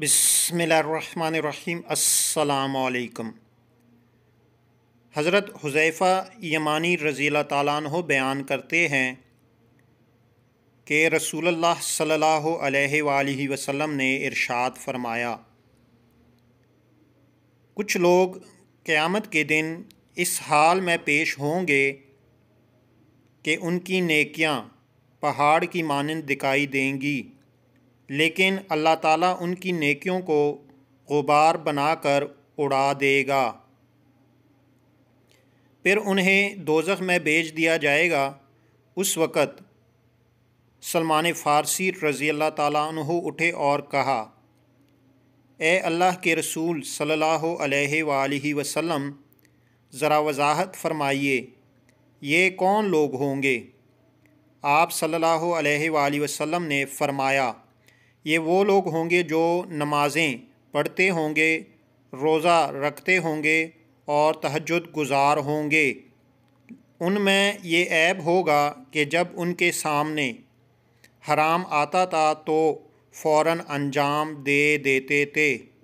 बिसमीम अल्लाम हज़रत हुज़ैफ़ा यमानी रज़ीला तालान बयान करते हैं कि रसूल सल्लल्लाहु अलैहि वसल्लम ने इरशाद फरमाया कुछ लोग क़यामत के दिन इस हाल में पेश होंगे कि उनकी नेकियां पहाड़ की मानंद दिखाई देंगी लेकिन अल्लाह ताला उनकी नेकियों को गुबार बनाकर उड़ा देगा फिर उन्हें दोजख में भेज दिया जाएगा उस वक़्त सलमान फ़ारसी रज़ी अल्लाह तु उठे और कहा ए अल्लाह के रसूल सल्लल्लाहु अलैहि सल्ला वसल्लम ज़रा वजाहत फरमाइए ये कौन लोग होंगे आप सल्लल्लाहु अलैहि वसल्लम ने फ़रमाया ये वो लोग होंगे जो नमाज़ें पढ़ते होंगे रोज़ा रखते होंगे और तहजद गुजार होंगे उनमें ये ऐब होगा कि जब उनके सामने हराम आता था तो फ़ौर अंजाम दे देते थे